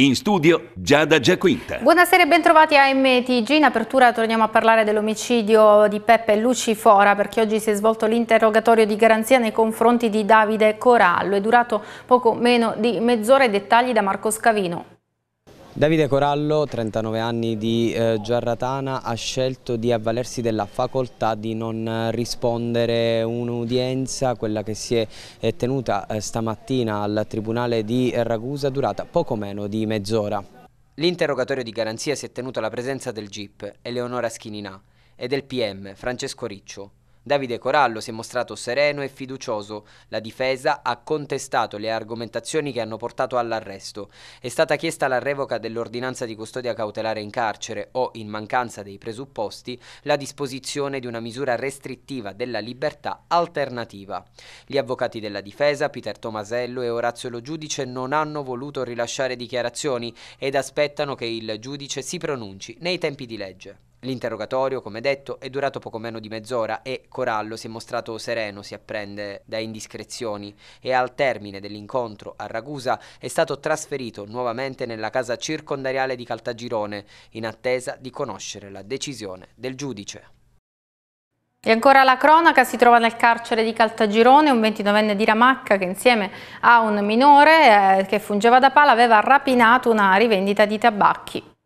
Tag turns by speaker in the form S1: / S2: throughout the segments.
S1: In studio Giada Giaquinta.
S2: Buonasera e bentrovati a MTG. In apertura torniamo a parlare dell'omicidio di Peppe Lucifora perché oggi si è svolto l'interrogatorio di garanzia nei confronti di Davide Corallo. È durato poco meno di mezz'ora dettagli da Marco Scavino.
S3: Davide Corallo, 39 anni di eh, Giarratana, ha scelto di avvalersi della facoltà di non eh, rispondere un'udienza, quella che si è tenuta eh, stamattina al Tribunale di Ragusa, durata poco meno di mezz'ora. L'interrogatorio di garanzia si è tenuto alla presenza del GIP, Eleonora Schininà, e del PM, Francesco Riccio. Davide Corallo si è mostrato sereno e fiducioso. La difesa ha contestato le argomentazioni che hanno portato all'arresto. È stata chiesta la revoca dell'ordinanza di custodia cautelare in carcere o, in mancanza dei presupposti, la disposizione di una misura restrittiva della libertà alternativa. Gli avvocati della difesa, Peter Tomasello e Orazio Lo Giudice, non hanno voluto rilasciare dichiarazioni ed aspettano che il giudice si pronunci nei tempi di legge. L'interrogatorio, come detto, è durato poco meno di mezz'ora e Corallo si è mostrato sereno, si apprende da indiscrezioni e al termine dell'incontro a Ragusa è stato trasferito nuovamente nella casa circondariale di Caltagirone in attesa di conoscere la decisione del giudice.
S2: E ancora la cronaca si trova nel carcere di Caltagirone, un 29enne di Ramacca che insieme a un minore eh, che fungeva da pala aveva rapinato una rivendita di tabacchi.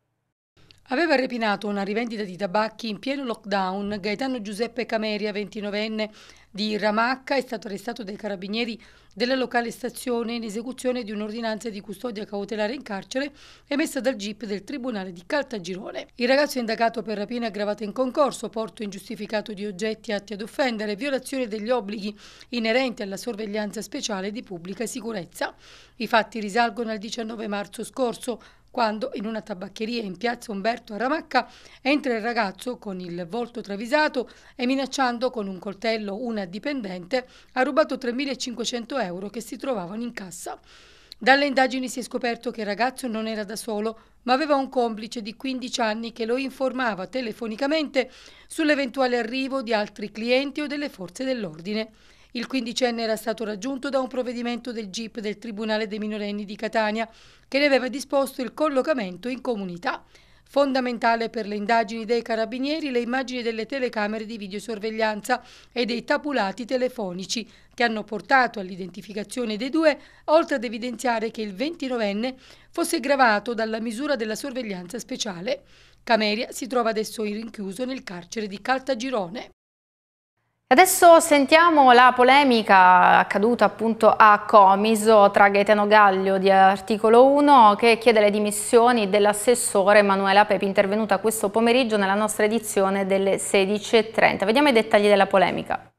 S4: Aveva repinato una rivendita di tabacchi in pieno lockdown. Gaetano Giuseppe Cameria, 29enne di Ramacca, è stato arrestato dai carabinieri della locale stazione in esecuzione di un'ordinanza di custodia cautelare in carcere emessa dal GIP del Tribunale di Caltagirone. Il ragazzo è indagato per rapina aggravata in concorso, porto ingiustificato di oggetti atti ad offendere, violazione degli obblighi inerenti alla sorveglianza speciale di pubblica sicurezza. I fatti risalgono al 19 marzo scorso quando in una tabaccheria in piazza Umberto a Ramacca entra il ragazzo con il volto travisato e minacciando con un coltello una dipendente ha rubato 3.500 euro che si trovavano in cassa. Dalle indagini si è scoperto che il ragazzo non era da solo, ma aveva un complice di 15 anni che lo informava telefonicamente sull'eventuale arrivo di altri clienti o delle forze dell'ordine. Il quindicenne era stato raggiunto da un provvedimento del GIP del Tribunale dei minorenni di Catania che ne aveva disposto il collocamento in comunità. Fondamentale per le indagini dei carabinieri le immagini delle telecamere di videosorveglianza e dei tabulati telefonici che hanno portato all'identificazione dei due, oltre ad evidenziare che il 29enne fosse gravato dalla misura della sorveglianza speciale. Cameria si trova adesso in rinchiuso nel carcere di Caltagirone. Adesso
S2: sentiamo la polemica accaduta appunto a Comiso tra Gaetano Gaglio di articolo 1 che chiede le dimissioni dell'assessore Emanuela Pepi intervenuta questo pomeriggio nella nostra edizione delle 16.30. Vediamo i dettagli della polemica.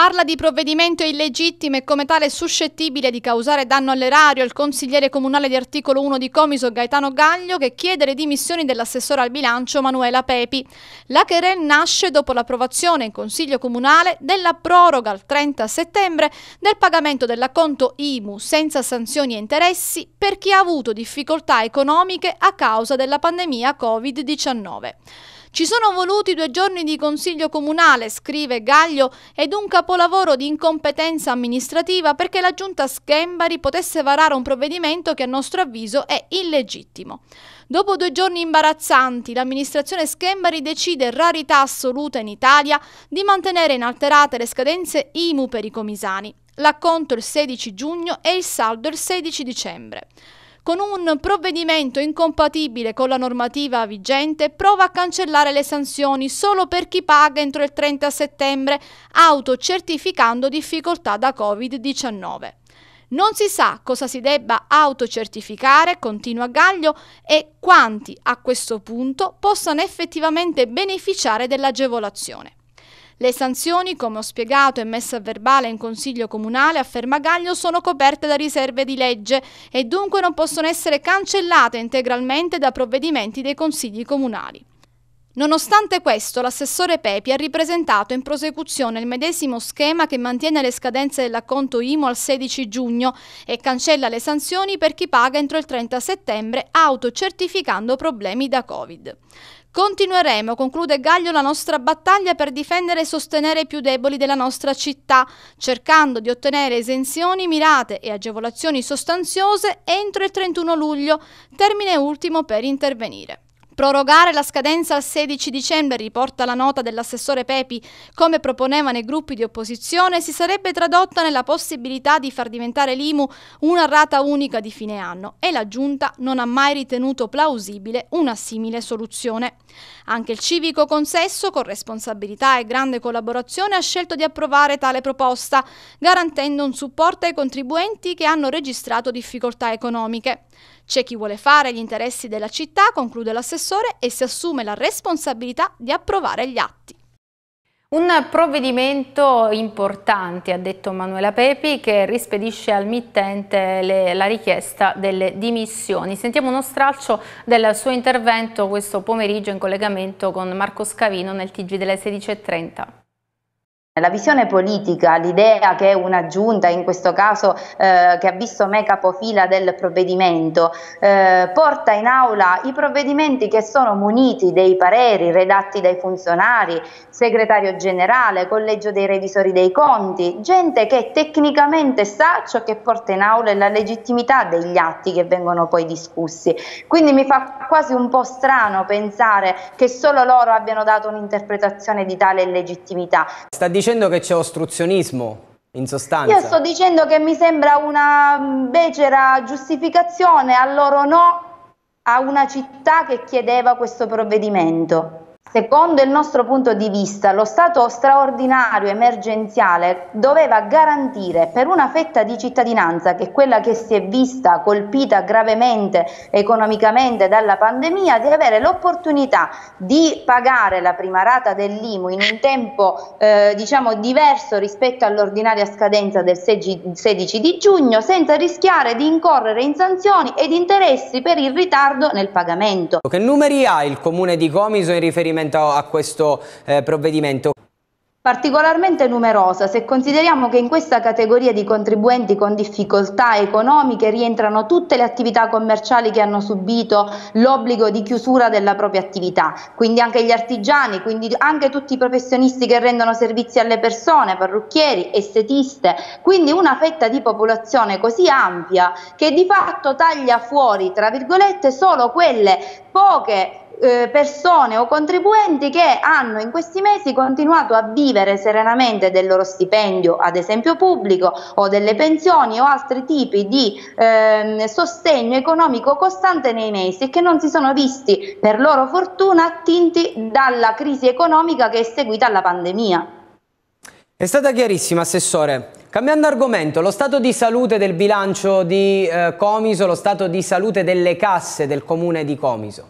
S5: Parla di provvedimento illegittimo e come tale suscettibile di causare danno all'erario il consigliere comunale di articolo 1 di Comiso Gaetano Gaglio che chiede le dimissioni dell'assessore al bilancio Manuela Pepi. La querel nasce dopo l'approvazione in Consiglio Comunale della proroga al 30 settembre del pagamento dell'acconto IMU senza sanzioni e interessi per chi ha avuto difficoltà economiche a causa della pandemia Covid-19. Ci sono voluti due giorni di consiglio comunale, scrive Gaglio, ed un capolavoro di incompetenza amministrativa perché la giunta Schembari potesse varare un provvedimento che a nostro avviso è illegittimo. Dopo due giorni imbarazzanti, l'amministrazione Schembari decide, rarità assoluta in Italia, di mantenere inalterate le scadenze IMU per i comisani l'acconto il 16 giugno e il saldo il 16 dicembre con un provvedimento incompatibile con la normativa vigente, prova a cancellare le sanzioni solo per chi paga entro il 30 settembre, autocertificando difficoltà da Covid-19. Non si sa cosa si debba autocertificare, continua Gaglio, e quanti a questo punto possano effettivamente beneficiare dell'agevolazione. Le sanzioni, come ho spiegato e messo a verbale in Consiglio Comunale a Fermagaglio, sono coperte da riserve di legge e dunque non possono essere cancellate integralmente da provvedimenti dei Consigli Comunali. Nonostante questo, l'assessore Pepi ha ripresentato in prosecuzione il medesimo schema che mantiene le scadenze dell'acconto IMO al 16 giugno e cancella le sanzioni per chi paga entro il 30 settembre autocertificando problemi da Covid. Continueremo, conclude Gaglio, la nostra battaglia per difendere e sostenere i più deboli della nostra città, cercando di ottenere esenzioni mirate e agevolazioni sostanziose entro il 31 luglio, termine ultimo per intervenire. Prorogare la scadenza al 16 dicembre, riporta la nota dell'assessore Pepi, come proponevano i gruppi di opposizione, si sarebbe tradotta nella possibilità di far diventare l'IMU una rata unica di fine anno e la Giunta non ha mai ritenuto plausibile una simile soluzione. Anche il civico consesso, con responsabilità e grande collaborazione, ha scelto di approvare tale proposta, garantendo un supporto ai contribuenti che hanno registrato difficoltà economiche. C'è chi vuole fare gli interessi della città, conclude l'assessore, professore e si assume la responsabilità di approvare gli atti. Un
S2: provvedimento importante, ha detto Manuela Pepi, che rispedisce al mittente le, la richiesta delle dimissioni. Sentiamo uno stralcio del suo intervento questo pomeriggio in collegamento con Marco Scavino nel TG delle 16.30.
S6: La visione politica, l'idea che una giunta, in questo caso eh, che ha visto me capofila del provvedimento, eh, porta in aula i provvedimenti che sono muniti dei pareri redatti dai funzionari, segretario generale, collegio dei revisori dei conti, gente che tecnicamente sa ciò che porta in aula e la legittimità degli atti che vengono poi discussi. Quindi mi fa quasi un po' strano pensare che solo loro abbiano dato un'interpretazione di tale legittimità.
S3: Sta dicendo dicendo che c'è ostruzionismo, in sostanza. Io sto
S6: dicendo che mi sembra una mm, becera giustificazione a loro no a una città che chiedeva questo provvedimento. Secondo il nostro punto di vista, lo stato straordinario emergenziale doveva garantire per una fetta di cittadinanza che è quella che si è vista colpita gravemente economicamente dalla pandemia di avere l'opportunità di pagare la prima rata dell'IMU in un tempo eh, diciamo diverso rispetto all'ordinaria scadenza del 16 di giugno senza rischiare di incorrere in sanzioni ed interessi per il ritardo nel pagamento.
S3: Che numeri ha il comune di Comiso in riferimento riferimento a questo eh, provvedimento?
S6: particolarmente numerosa se consideriamo che in questa categoria di contribuenti con difficoltà economiche rientrano tutte le attività commerciali che hanno subito l'obbligo di chiusura della propria attività, quindi anche gli artigiani, quindi anche tutti i professionisti che rendono servizi alle persone, parrucchieri, estetiste, quindi una fetta di popolazione così ampia che di fatto taglia fuori, tra virgolette, solo quelle poche eh, persone o contribuenti che hanno in questi mesi continuato a vivere serenamente del loro stipendio, ad esempio pubblico, o delle pensioni o altri tipi di eh, sostegno economico costante nei mesi e che non si sono visti, per loro fortuna, attinti dalla crisi economica che è seguita alla pandemia.
S3: È stata chiarissima, Assessore. Cambiando argomento, lo stato di salute del bilancio di eh, Comiso, lo stato di salute delle casse del comune di Comiso.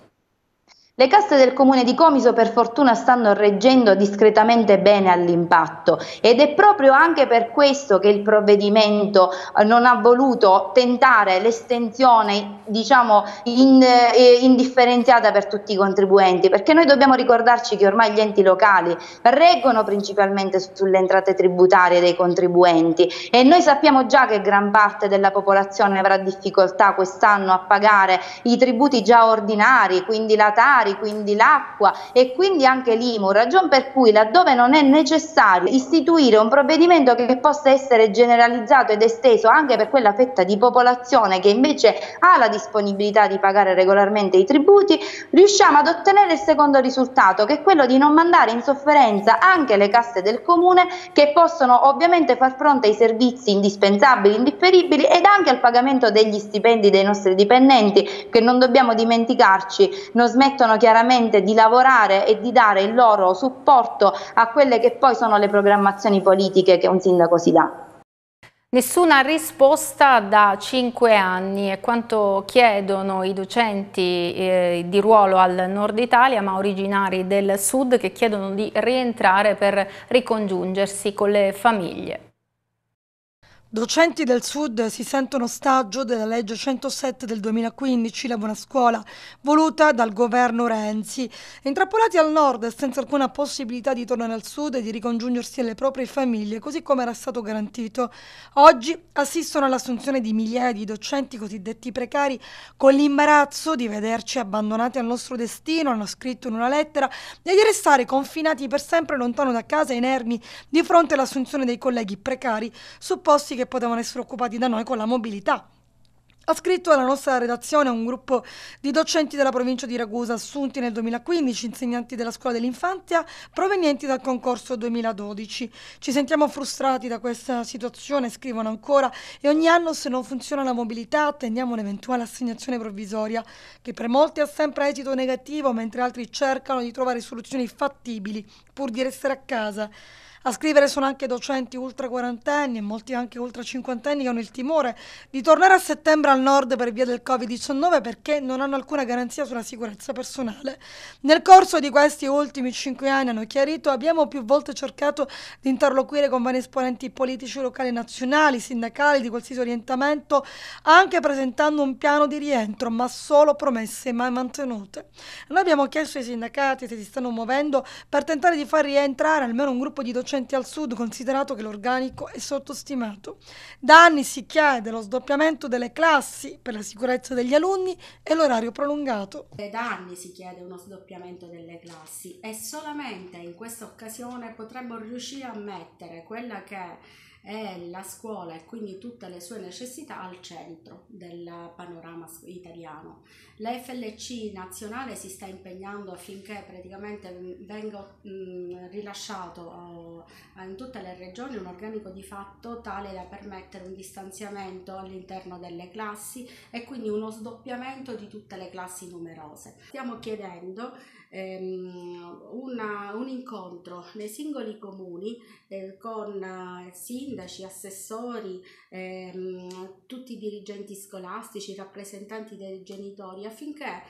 S6: Le casse del comune di Comiso per fortuna stanno reggendo discretamente bene all'impatto ed è proprio anche per questo che il provvedimento eh, non ha voluto tentare l'estensione diciamo in, eh, indifferenziata per tutti i contribuenti perché noi dobbiamo ricordarci che ormai gli enti locali reggono principalmente sulle entrate tributarie dei contribuenti e noi sappiamo già che gran parte della popolazione avrà difficoltà quest'anno a pagare i tributi già ordinari, quindi la Tari alimentari, quindi l'acqua e quindi anche l'IMU, ragion per cui laddove non è necessario istituire un provvedimento che possa essere generalizzato ed esteso anche per quella fetta di popolazione che invece ha la disponibilità di pagare regolarmente i tributi, riusciamo ad ottenere il secondo risultato che è quello di non mandare in sofferenza anche le casse del comune che possono ovviamente far fronte ai servizi indispensabili, indifferibili ed anche al pagamento degli stipendi dei nostri dipendenti che non dobbiamo dimenticarci non smettono chiaramente di lavorare e di dare il loro supporto a quelle che poi sono le programmazioni politiche che un sindaco si dà.
S2: Nessuna risposta da cinque anni è quanto chiedono i docenti eh, di ruolo al nord Italia ma originari del sud che chiedono di rientrare per ricongiungersi con le famiglie.
S7: Docenti del Sud si sentono ostaggio della legge 107 del 2015, la buona scuola, voluta dal governo Renzi. Intrappolati al Nord e senza alcuna possibilità di tornare al Sud e di ricongiungersi alle proprie famiglie, così come era stato garantito, oggi assistono all'assunzione di migliaia di docenti cosiddetti precari con l'imbarazzo di vederci abbandonati al nostro destino, hanno scritto in una lettera, e di restare confinati per sempre lontano da casa inermi di fronte all'assunzione dei colleghi precari, supposti che potevano essere occupati da noi con la mobilità. Ha scritto alla nostra redazione un gruppo di docenti della provincia di Ragusa assunti nel 2015, insegnanti della scuola dell'infanzia, provenienti dal concorso 2012. Ci sentiamo frustrati da questa situazione, scrivono ancora, e ogni anno se non funziona la mobilità attendiamo un'eventuale assegnazione provvisoria, che per molti ha sempre esito negativo, mentre altri cercano di trovare soluzioni fattibili pur di restare a casa. A scrivere sono anche docenti ultra quarantenni e molti anche ultra cinquantenni che hanno il timore di tornare a settembre al nord per via del Covid-19 perché non hanno alcuna garanzia sulla sicurezza personale. Nel corso di questi ultimi cinque anni, hanno chiarito, abbiamo più volte cercato di interloquire con vari esponenti politici locali nazionali, sindacali, di qualsiasi orientamento, anche presentando un piano di rientro, ma solo promesse mai mantenute. Noi abbiamo chiesto ai sindacati se si stanno muovendo per tentare di far rientrare almeno un gruppo di docenti docenti al sud, considerato che l'organico è sottostimato. Da anni si chiede lo sdoppiamento delle classi per la sicurezza degli alunni e l'orario prolungato.
S1: Eh, da anni si chiede uno sdoppiamento delle classi e solamente in questa occasione potremmo riuscire a mettere quella che è e la scuola e quindi tutte le sue necessità al centro del panorama italiano. La FLC nazionale si sta impegnando affinché praticamente venga mm, rilasciato eh, in tutte le regioni un organico di fatto tale da permettere un distanziamento all'interno delle classi e quindi uno sdoppiamento di tutte le classi numerose. Stiamo chiedendo ehm, una, un incontro nei singoli comuni eh, con eh, sindaci, assessori, ehm, tutti i dirigenti scolastici, rappresentanti dei genitori affinché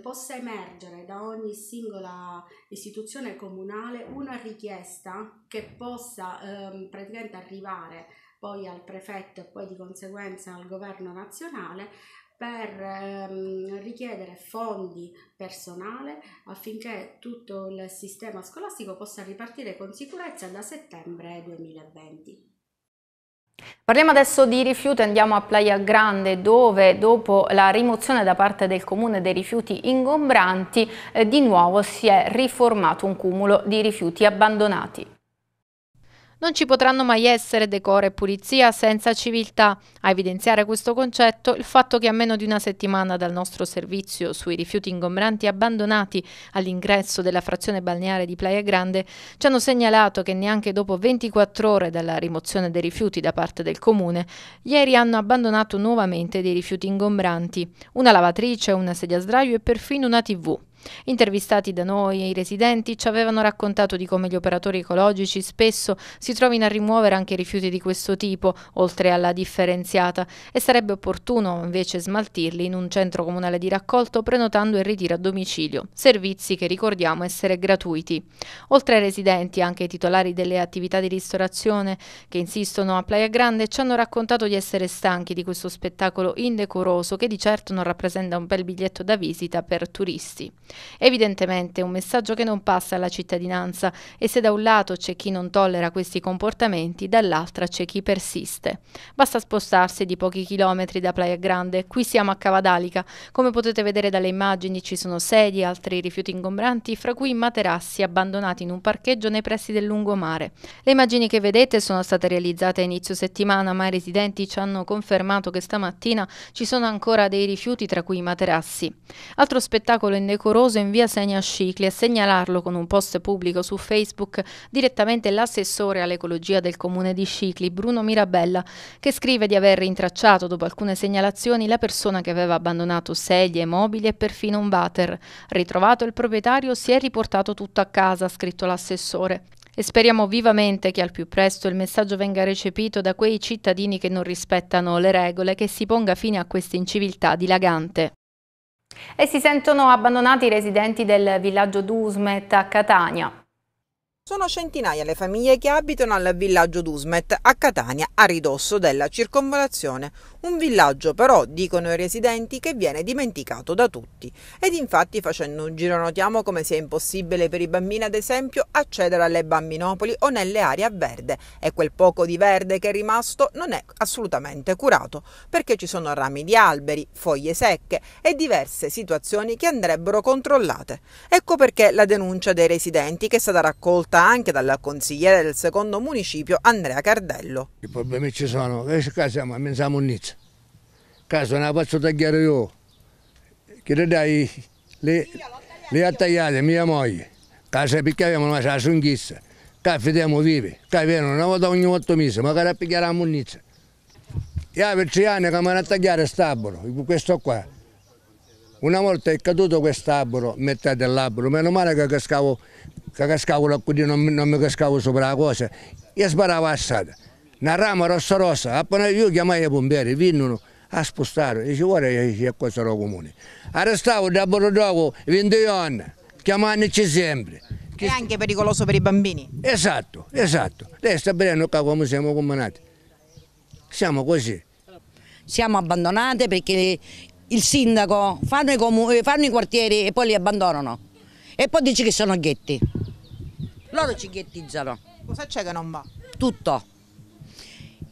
S1: possa emergere da ogni singola istituzione comunale una richiesta che possa ehm, praticamente arrivare poi al prefetto e poi di conseguenza al governo nazionale per ehm, richiedere fondi personale affinché tutto il sistema scolastico possa ripartire con sicurezza da settembre 2020.
S2: Parliamo adesso di rifiuti, andiamo a Playa Grande dove dopo la rimozione da parte del comune dei rifiuti ingombranti eh, di nuovo si è riformato un cumulo di rifiuti abbandonati. Non ci potranno mai essere decoro e pulizia senza civiltà. A evidenziare questo concetto il fatto che a meno di una settimana dal nostro servizio sui rifiuti ingombranti abbandonati all'ingresso della frazione balneare di Playa Grande ci hanno segnalato che neanche dopo 24 ore dalla rimozione dei rifiuti da parte del comune, ieri hanno abbandonato nuovamente dei rifiuti ingombranti, una lavatrice, una sedia sdraio e perfino una tv. Intervistati da noi, e i residenti ci avevano raccontato di come gli operatori ecologici spesso si trovino a rimuovere anche rifiuti di questo tipo, oltre alla differenziata, e sarebbe opportuno invece smaltirli in un centro comunale di raccolto prenotando il ritiro a domicilio, servizi che ricordiamo essere gratuiti. Oltre ai residenti, anche i titolari delle attività di ristorazione che insistono a Playa Grande ci hanno raccontato di essere stanchi di questo spettacolo indecoroso che di certo non rappresenta un bel biglietto da visita per turisti. Evidentemente un messaggio che non passa alla cittadinanza e se da un lato c'è chi non tollera questi comportamenti, dall'altra c'è chi persiste. Basta spostarsi di pochi chilometri da Playa Grande, qui siamo a Cavadalica. Come potete vedere dalle immagini ci sono sedie, altri rifiuti ingombranti, fra cui materassi abbandonati in un parcheggio nei pressi del lungomare. Le immagini che vedete sono state realizzate a inizio settimana, ma i residenti ci hanno confermato che stamattina ci sono ancora dei rifiuti tra cui i materassi. Altro spettacolo indecoroso Amoroso in via Segna Scicli a segnalarlo con un post pubblico su Facebook direttamente l'assessore all'ecologia del comune di Scicli, Bruno Mirabella, che scrive di aver rintracciato dopo alcune segnalazioni la persona che aveva abbandonato sedie, mobili e perfino un water. Ritrovato il proprietario si è riportato tutto a casa, ha scritto l'assessore e speriamo vivamente che al più presto il messaggio venga recepito da quei cittadini che non rispettano le regole che si ponga fine a questa inciviltà dilagante. E si sentono abbandonati i residenti del villaggio Dusmet a Catania.
S8: Sono centinaia le famiglie che abitano al villaggio d'Usmet, a Catania, a ridosso della circonvolazione. Un villaggio però, dicono i residenti, che viene dimenticato da tutti. Ed infatti facendo un giro notiamo come sia impossibile per i bambini, ad esempio, accedere alle bambinopoli o nelle aree a verde. E quel poco di verde che è rimasto non è assolutamente curato, perché ci sono rami di alberi, foglie secche e diverse situazioni che andrebbero controllate. Ecco perché la denuncia dei residenti che è stata raccolta sostenuta anche dal consigliere del secondo
S9: municipio Andrea Cardello. I problemi ci sono, siamo a Menzamunizza, caso ne faccio tagliare io, che le dai le, le ha tagliate mia moglie, casa perché avevamo una sunghissa, che fidiamo vivi, che vengono una volta ogni otto mesi, magari a pigliare la munizza. Io per tre anni che mi hanno tagliato stabolo, questo qua. Una volta è caduto questo quest'albero, metà dell'albero, meno male che cascavo che cascavo la quindi non, non, mi cascavo sopra la cosa, e sparavo a strada. Una rama rossa rossa, appena io chiamai i bombieri, vennero a spostare, dice ora c'è questo roba comune. Arrestavo da Borodovo 21 anni, chiamandoci sempre. Che È anche pericoloso per i bambini. Esatto, esatto. Lei sta vedendo come siamo comandati. Siamo così.
S8: Siamo abbandonate
S6: perché il sindaco fanno i, fanno i quartieri e poi li abbandonano e poi dici che sono ghetti.
S8: Loro ci ghettizzano. Cosa c'è che non va?
S6: Tutto.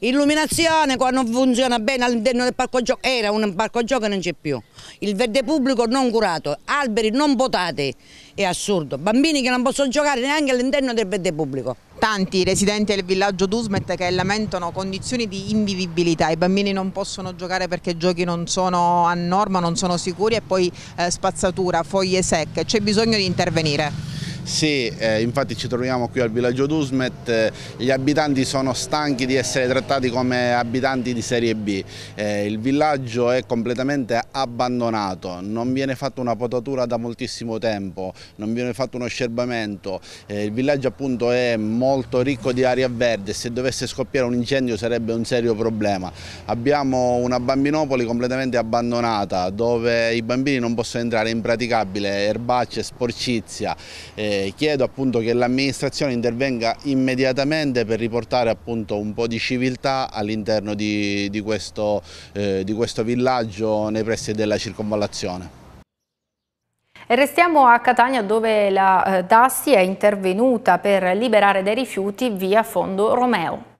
S6: Illuminazione quando funziona bene all'interno del parco gioco,
S8: era un parco gioco e non c'è più. Il verde pubblico non curato, alberi non potati, è assurdo. Bambini che non possono giocare neanche all'interno del verde pubblico. Tanti residenti del villaggio Dusmet che lamentano condizioni di invivibilità, i bambini non possono giocare perché i giochi non sono a norma, non sono sicuri e poi eh, spazzatura, foglie secche, c'è bisogno di intervenire
S10: se eh, infatti ci troviamo qui al villaggio d'Usmet eh, gli abitanti sono stanchi di essere trattati come abitanti di serie B, eh, il villaggio è completamente abbandonato, non viene fatta una potatura da moltissimo tempo, non viene fatto uno scerbamento, eh, il villaggio appunto è molto ricco di aria verde, se dovesse scoppiare un incendio sarebbe un serio problema. Abbiamo una bambinopoli completamente abbandonata dove i bambini non possono entrare, è impraticabile, erbacce, sporcizia, eh, eh, chiedo appunto che l'amministrazione intervenga immediatamente per riportare appunto un po' di civiltà all'interno di, di, eh, di questo villaggio nei pressi della circonvallazione.
S2: E restiamo a Catania dove la eh, Dassi è intervenuta per liberare dei rifiuti via Fondo Romeo.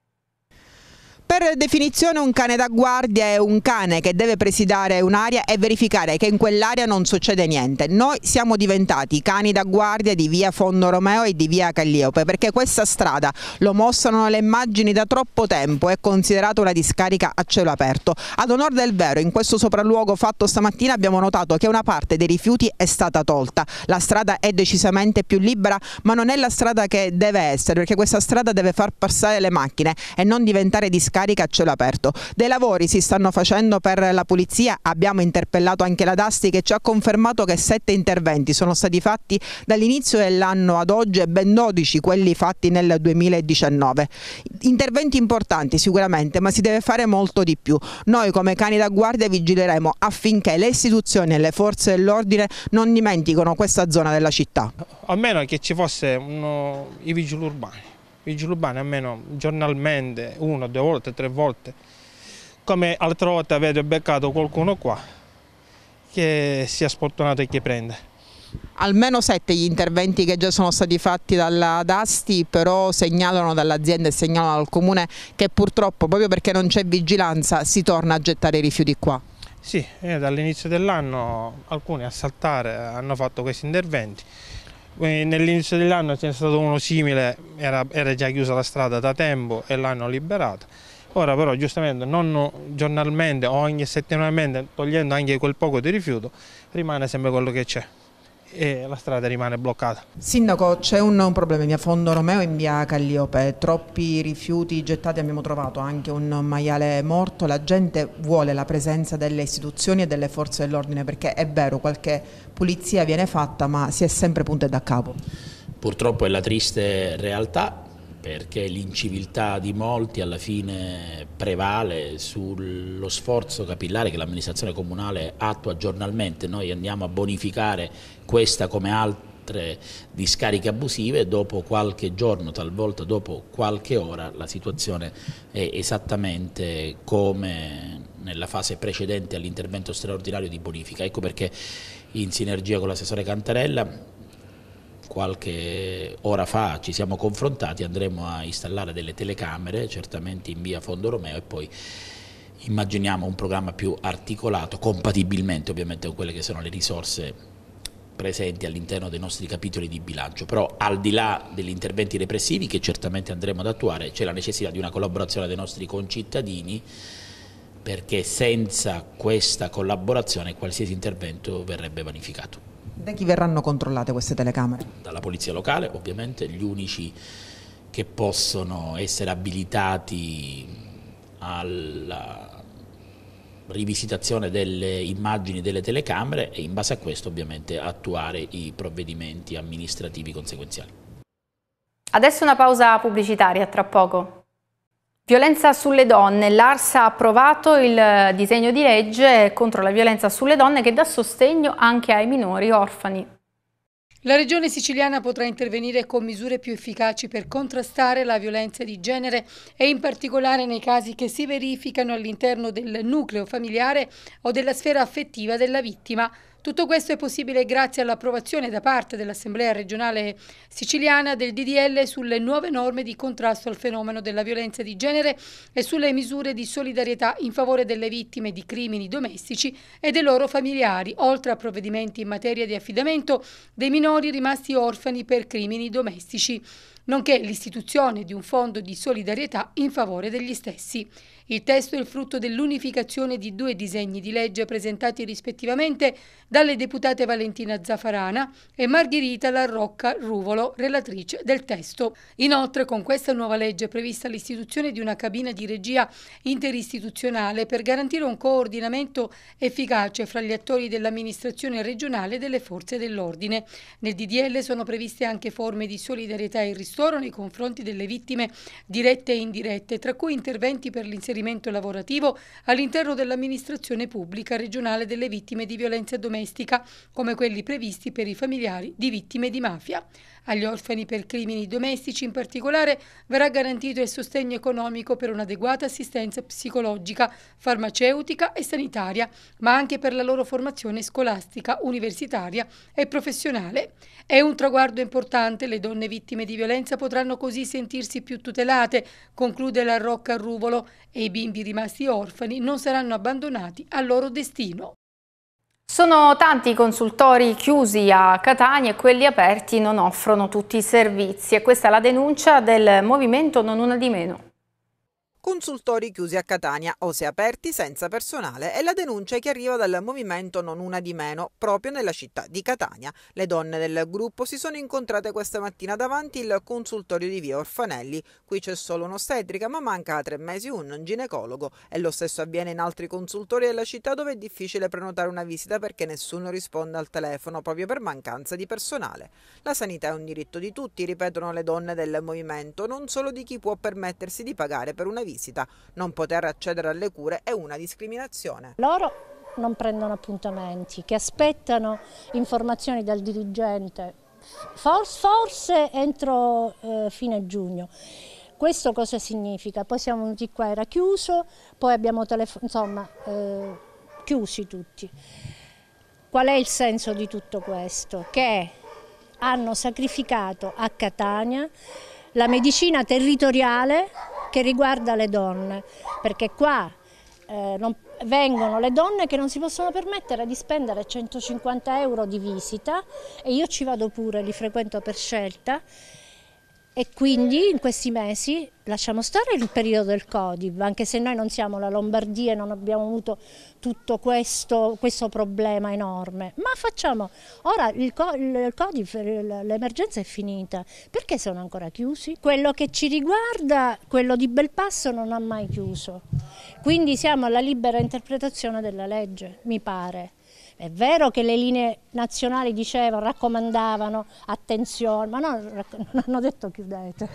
S8: Per definizione un cane da guardia è un cane che deve presidare un'area e verificare che in quell'area non succede niente. Noi siamo diventati cani da guardia di via Fondo Romeo e di via Calliope perché questa strada, lo mostrano le immagini da troppo tempo, è considerata una discarica a cielo aperto. Ad onor del vero, in questo sopralluogo fatto stamattina abbiamo notato che una parte dei rifiuti è stata tolta. La strada è decisamente più libera ma non è la strada che deve essere perché questa strada deve far passare le macchine e non diventare discarica discarica a cielo aperto. Dei lavori si stanno facendo per la pulizia, abbiamo interpellato anche la Dasti che ci ha confermato che sette interventi sono stati fatti dall'inizio dell'anno ad oggi e ben 12 quelli fatti nel 2019. Interventi importanti sicuramente, ma si deve fare molto di più. Noi come cani da guardia vigileremo affinché le istituzioni e le forze dell'ordine non dimenticano questa zona della città.
S10: A meno che ci fossero i vigili urbani vigili urbani almeno giornalmente, una, due volte, tre volte. Come altre volte avete beccato qualcuno qua che sia sfortunato e che prende. Almeno
S8: sette gli interventi che già sono stati fatti dalla DASTI, però segnalano dall'azienda e segnalano dal comune che purtroppo proprio perché non c'è vigilanza si torna a gettare i rifiuti qua.
S10: Sì, eh, dall'inizio dell'anno alcuni a saltare hanno fatto questi interventi, eh, nell'inizio dell'anno c'è stato uno simile, era, era, già chiusa la strada da tempo e l'hanno liberata. Ora però giustamente non giornalmente o ogni settimanalmente togliendo anche quel poco di rifiuto rimane sempre quello che c'è e la strada rimane bloccata.
S8: Sindaco, c'è un, un, problema in via Fondo Romeo in via Calliope, troppi rifiuti gettati, abbiamo trovato anche un maiale morto, la gente vuole la presenza delle istituzioni e delle forze dell'ordine perché è vero, qualche pulizia viene fatta ma si è sempre punte da capo.
S10: Purtroppo è la triste realtà perché l'inciviltà di molti alla fine prevale sullo sforzo capillare che l'amministrazione comunale attua giornalmente. Noi andiamo a bonificare questa come altre discariche abusive, dopo qualche giorno, talvolta dopo qualche ora, la situazione è esattamente come nella fase precedente all'intervento straordinario di bonifica. Ecco perché in sinergia con l'assessore Cantarella qualche ora fa ci siamo confrontati, andremo a installare delle telecamere, certamente in via Fondo Romeo e poi immaginiamo un programma più articolato, compatibilmente ovviamente con quelle che sono le risorse presenti all'interno dei nostri capitoli di bilancio, però al di là degli interventi repressivi che certamente andremo ad attuare c'è la necessità di una collaborazione dei nostri concittadini perché senza questa collaborazione qualsiasi intervento verrebbe vanificato.
S8: Da chi verranno controllate queste telecamere?
S10: Dalla polizia locale, ovviamente, gli unici che possono essere abilitati alla rivisitazione delle immagini delle telecamere e in base a questo ovviamente attuare i provvedimenti amministrativi conseguenziali.
S2: Adesso una pausa pubblicitaria, tra poco. Violenza sulle donne. L'Arsa ha approvato il eh, disegno di legge contro la violenza sulle donne che dà sostegno anche ai minori orfani.
S4: La regione siciliana potrà intervenire con misure più efficaci per contrastare la violenza di genere e in particolare nei casi che si verificano all'interno del nucleo familiare o della sfera affettiva della vittima. Tutto questo è possibile grazie all'approvazione da parte dell'Assemblea regionale siciliana del DDL sulle nuove norme di contrasto al fenomeno della violenza di genere e sulle misure di solidarietà in favore delle vittime di crimini domestici e dei loro familiari, oltre a provvedimenti in materia di affidamento dei minori rimasti orfani per crimini domestici, nonché l'istituzione di un fondo di solidarietà in favore degli stessi. Il testo è il frutto dell'unificazione di due disegni di legge presentati rispettivamente dalle deputate Valentina Zafarana e Margherita Larrocca Ruvolo, relatrice del testo. Inoltre con questa nuova legge è prevista l'istituzione di una cabina di regia interistituzionale per garantire un coordinamento efficace fra gli attori dell'amministrazione regionale e delle forze dell'ordine. Nel DDL sono previste anche forme di solidarietà e ristoro nei confronti delle vittime dirette e indirette, tra cui interventi per l'inserimento trasferimento lavorativo all'interno dell'amministrazione pubblica regionale delle vittime di violenza domestica, come quelli previsti per i familiari di vittime di mafia. Agli orfani per crimini domestici in particolare verrà garantito il sostegno economico per un'adeguata assistenza psicologica, farmaceutica e sanitaria, ma anche per la loro formazione scolastica, universitaria e professionale. È un traguardo importante, le donne vittime di violenza potranno così sentirsi più tutelate, conclude la Rocca Ruvolo e i bimbi rimasti orfani non saranno abbandonati al loro destino.
S2: Sono tanti i consultori chiusi a Catania e quelli aperti non offrono tutti i servizi e questa è la denuncia del Movimento Non Una di Meno
S8: consultori chiusi a Catania o se aperti senza personale è la denuncia che arriva dal movimento Non Una di Meno, proprio nella città di Catania. Le donne del gruppo si sono incontrate questa mattina davanti il consultorio di via Orfanelli. Qui c'è solo un'ostetrica ma manca a tre mesi un ginecologo e lo stesso avviene in altri consultori della città dove è difficile prenotare una visita perché nessuno risponde al telefono proprio per mancanza di personale. La sanità è un diritto di tutti, ripetono le donne del movimento, non solo di chi può permettersi di pagare per una visita visita. Non poter accedere alle cure è una discriminazione.
S9: Loro non prendono appuntamenti, che aspettano informazioni dal dirigente, forse, forse entro eh, fine giugno. Questo cosa significa? Poi siamo venuti qua, era chiuso, poi abbiamo telefonato, insomma, eh, chiusi tutti. Qual è il senso di tutto questo? Che hanno sacrificato a Catania la medicina territoriale che riguarda le donne, perché qua eh, non, vengono le donne che non si possono permettere di spendere 150 euro di visita e io ci vado pure, li frequento per scelta e quindi in questi mesi lasciamo stare il periodo del Codib, anche se noi non siamo la Lombardia e non abbiamo avuto tutto questo, questo problema enorme, ma facciamo, ora il, il l'emergenza è finita, perché sono ancora chiusi? Quello che ci riguarda, quello di Belpasso non ha mai chiuso, quindi siamo alla libera interpretazione della legge, mi pare. È vero che le linee nazionali dicevano, raccomandavano, attenzione, ma no, non hanno detto chiudete.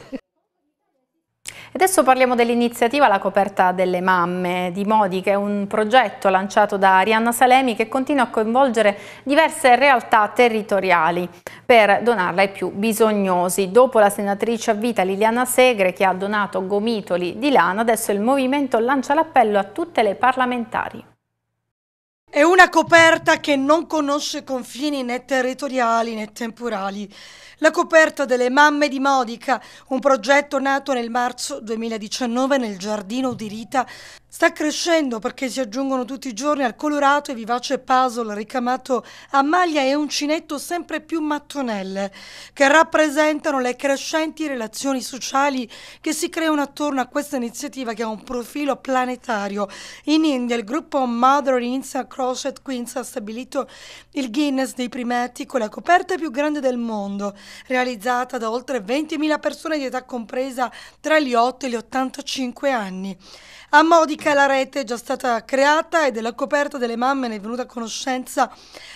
S9: E
S2: adesso parliamo dell'iniziativa La coperta delle mamme di Modi, che è un progetto lanciato da Arianna Salemi che continua a coinvolgere diverse realtà territoriali per donarla ai più bisognosi. Dopo la senatrice a vita Liliana Segre che ha donato gomitoli di lana, adesso il movimento lancia l'appello a tutte le parlamentari.
S7: È una coperta che non conosce confini né territoriali né temporali. La coperta delle Mamme di Modica, un progetto nato nel marzo 2019 nel giardino di Rita Sta crescendo perché si aggiungono tutti i giorni al colorato e vivace puzzle ricamato a maglia e uncinetto sempre più mattonelle, che rappresentano le crescenti relazioni sociali che si creano attorno a questa iniziativa che ha un profilo planetario. In India il gruppo Mother Insa Crochet Queens ha stabilito il Guinness dei primati con la coperta più grande del mondo, realizzata da oltre 20.000 persone di età compresa tra gli 8 e gli 85 anni. A Modica la rete è già stata creata e della coperta delle mamme ne è venuta a conoscenza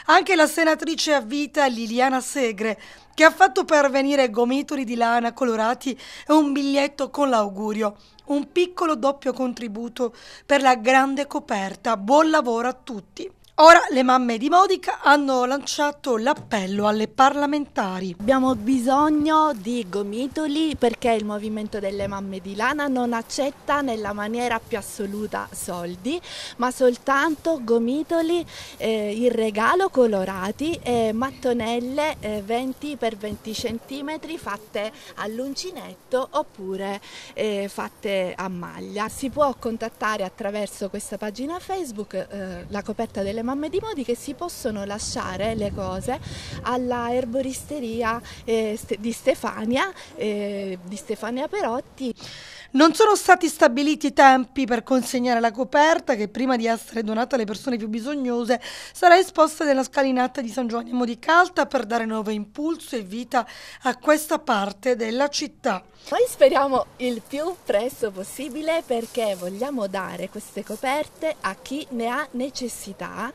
S7: anche la senatrice a vita Liliana Segre, che ha fatto pervenire gomitoli di lana colorati e un biglietto con l'augurio. Un piccolo doppio contributo per la grande coperta. Buon lavoro a tutti! Ora le mamme di Modica hanno lanciato l'appello alle parlamentari. Abbiamo bisogno di gomitoli perché il movimento delle mamme di Lana
S5: non accetta nella maniera più assoluta soldi, ma soltanto gomitoli eh, in regalo colorati e mattonelle eh, 20 x 20 cm fatte all'uncinetto oppure eh, fatte a maglia. Si può contattare attraverso questa pagina Facebook eh, la coperta delle mamme di modi che si possono lasciare le cose alla erboristeria
S7: eh, di Stefania, eh, di Stefania Perotti. Non sono stati stabiliti i tempi per consegnare la coperta che prima di essere donata alle persone più bisognose sarà esposta nella scalinata di San Giovanni di Calta per dare nuovo impulso e vita a questa parte della città. Noi speriamo il più presto possibile perché vogliamo dare queste coperte a chi ne ha necessità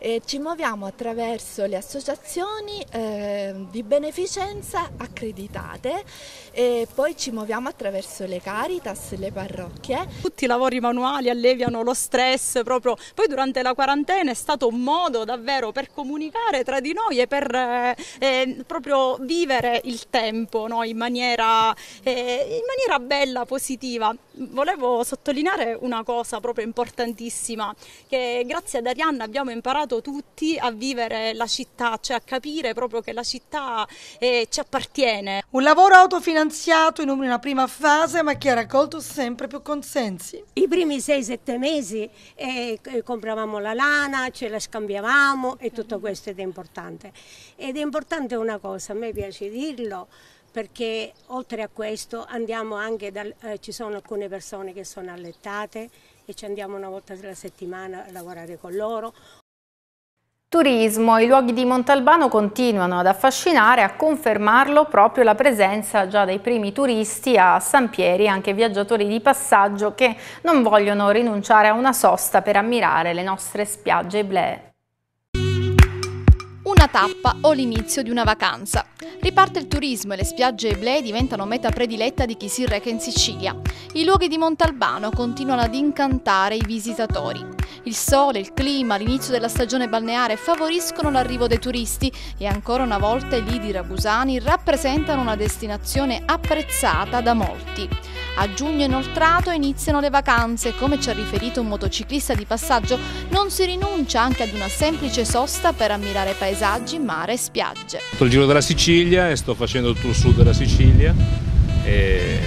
S5: e ci muoviamo attraverso le associazioni eh, di beneficenza accreditate e poi ci muoviamo attraverso le caritas, le parrocchie. Tutti i lavori manuali alleviano lo stress proprio. Poi durante la quarantena è stato un modo davvero per comunicare tra di noi e per eh, eh proprio vivere il tempo no? in, maniera, eh, in maniera bella, positiva volevo sottolineare una cosa proprio importantissima, che grazie ad Arianna abbiamo imparato tutti a vivere la città, cioè a capire proprio che la città
S7: eh, ci appartiene. Un lavoro autofinanziato in una prima fase, ma che ha raccolto
S9: sempre più consensi. I primi 6-7 mesi eh, eh, compravamo la lana, ce la scambiavamo e tutto questo ed è importante. Ed è importante una cosa, a me piace dirlo, perché oltre a questo andiamo anche dal, eh, ci sono alcune persone che sono allettate e ci andiamo una volta alla settimana a lavorare con loro.
S2: Turismo, i luoghi di Montalbano continuano ad affascinare, a confermarlo proprio la presenza già dei primi turisti a San Pieri, anche viaggiatori di passaggio che non vogliono rinunciare a una sosta per ammirare le nostre spiagge
S5: blee. Una tappa o l'inizio di una vacanza. Riparte il turismo e le spiagge eblee diventano meta prediletta di chi si reca in Sicilia. I luoghi di Montalbano continuano ad incantare i visitatori. Il sole, il clima, l'inizio della stagione balneare favoriscono l'arrivo dei turisti e ancora una volta i lidi ragusani rappresentano una destinazione apprezzata da molti. A giugno inoltrato iniziano le vacanze. e Come ci ha riferito un motociclista di passaggio, non si rinuncia anche ad una semplice sosta per ammirare paesaggi, mare e spiagge.
S10: Sto il giro della Sicilia e sto facendo tutto il sud della Sicilia e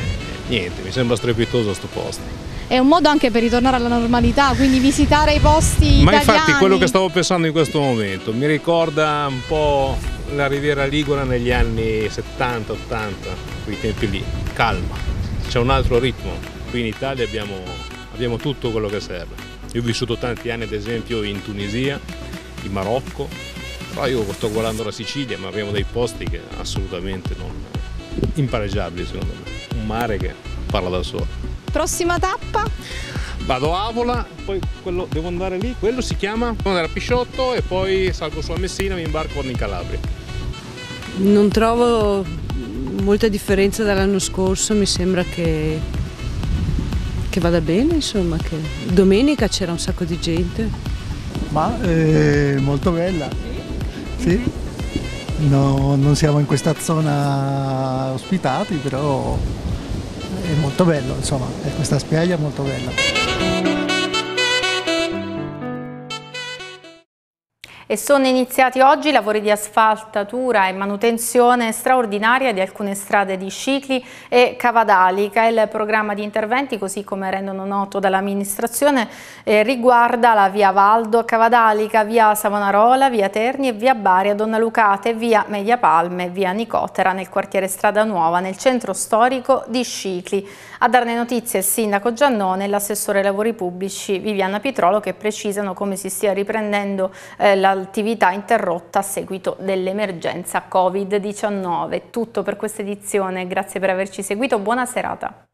S10: niente, mi sembra strepitoso questo posto
S5: è un modo anche per ritornare alla normalità, quindi visitare i posti Ma infatti quello
S10: che stavo pensando in questo momento mi ricorda un po' la Riviera Ligura negli anni 70-80, quei tempi lì, calma c'è un altro ritmo. Qui in Italia abbiamo, abbiamo tutto quello che serve. Io ho vissuto tanti anni ad esempio in Tunisia, in Marocco, però io sto guardando la Sicilia ma abbiamo dei posti che assolutamente non impareggiabili secondo me. Un mare che parla da solo.
S5: Prossima tappa?
S10: Vado a Avola, poi quello, devo andare lì, quello si chiama sono a Pisciotto e poi salgo su a Messina e mi imbarco in Calabria.
S7: Non trovo molta differenza dall'anno scorso, mi sembra che, che vada bene, insomma, che... domenica c'era un sacco di gente.
S1: Ma eh, molto bella, sì. No, non siamo in questa zona ospitati, però è molto bello, insomma, questa spiaggia è molto bella.
S2: e sono iniziati oggi i lavori di asfaltatura e manutenzione straordinaria di alcune strade di Scicli e Cavadalica. Il programma di interventi, così come rendono noto dall'amministrazione, eh, riguarda la via Valdo a Cavadalica, via Savonarola, via Terni e via Bari a Donna Lucate, via Media Palme, via Nicotera nel quartiere Strada Nuova nel centro storico di Scicli. A darne notizie il sindaco Giannone e l'assessore ai lavori pubblici Viviana Pitrolo che precisano come si stia riprendendo eh, l'attività interrotta a seguito dell'emergenza Covid-19. Tutto per questa edizione, grazie per averci seguito, buona serata.